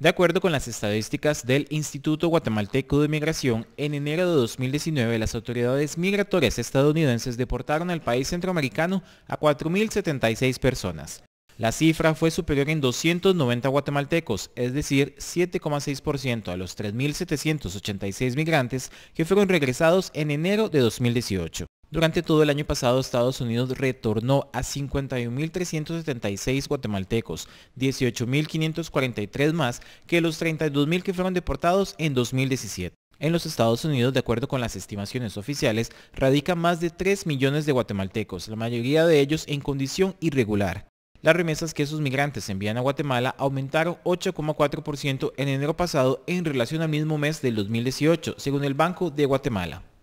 De acuerdo con las estadísticas del Instituto Guatemalteco de Migración, en enero de 2019 las autoridades migratorias estadounidenses deportaron al país centroamericano a 4.076 personas. La cifra fue superior en 290 guatemaltecos, es decir, 7,6% a los 3.786 migrantes que fueron regresados en enero de 2018. Durante todo el año pasado, Estados Unidos retornó a 51.376 guatemaltecos, 18.543 más que los 32.000 que fueron deportados en 2017. En los Estados Unidos, de acuerdo con las estimaciones oficiales, radican más de 3 millones de guatemaltecos, la mayoría de ellos en condición irregular. Las remesas que esos migrantes envían a Guatemala aumentaron 8,4% en enero pasado en relación al mismo mes del 2018, según el Banco de Guatemala.